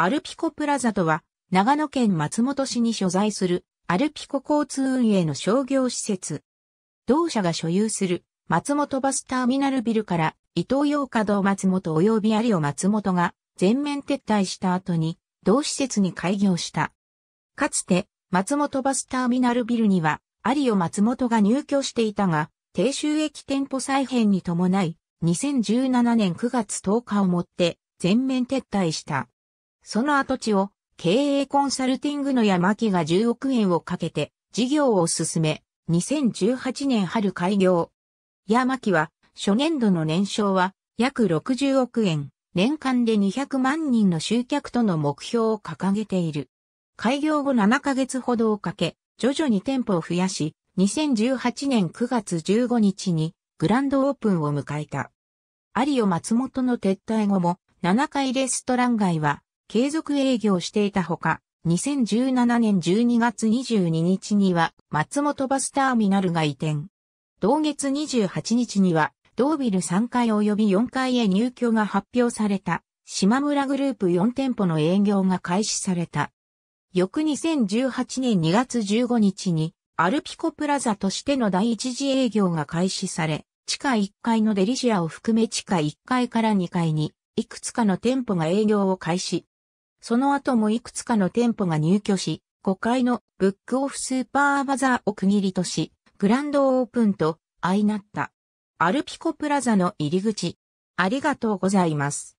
アルピコプラザとは、長野県松本市に所在するアルピコ交通運営の商業施設。同社が所有する松本バスターミナルビルから伊東洋華堂松本及び有尾松本が全面撤退した後に同施設に開業した。かつて松本バスターミナルビルには有尾松本が入居していたが、低収益店舗再編に伴い、2017年9月10日をもって全面撤退した。その跡地を経営コンサルティングの山木が10億円をかけて事業を進め、2018年春開業。山木は初年度の年商は約60億円、年間で200万人の集客との目標を掲げている。開業後7ヶ月ほどをかけ、徐々に店舗を増やし、2018年9月15日にグランドオープンを迎えた。アリオ松本の撤退後も7階レストラン街は継続営業していたほか、2017年12月22日には松本バスターミナルが移転。同月28日には、同ビル3階及び4階へ入居が発表された、島村グループ4店舗の営業が開始された。翌2018年2月15日に、アルピコプラザとしての第一次営業が開始され、地下1階のデリシアを含め地下1階から2階に、いくつかの店舗が営業を開始。その後もいくつかの店舗が入居し、5階のブックオフスーパーバザーを区切りとし、グランドオープンと相なった。アルピコプラザの入り口。ありがとうございます。